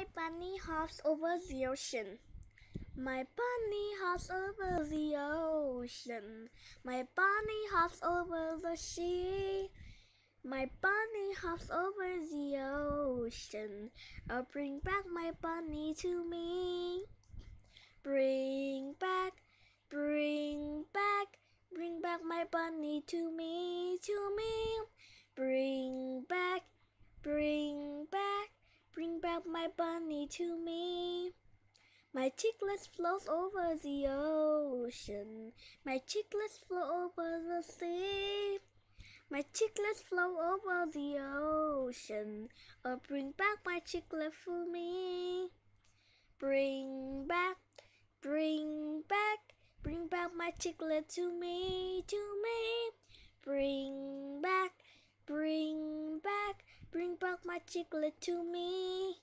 My bunny hops over the ocean. My bunny hops over the ocean. My bunny hops over the sea. My bunny hops over the ocean. I'll bring back my bunny to me. Bring back, bring back, bring back my bunny to me, to me. up my bunny to me. My chicklets flows over the ocean. My chicklets flows over the sea. My chicklets flows over the ocean. Oh, bring back my chicklet for me. Bring back, bring back, bring back my chicklet to me, to me. Bring back, bring back, bring back my chicklet to me.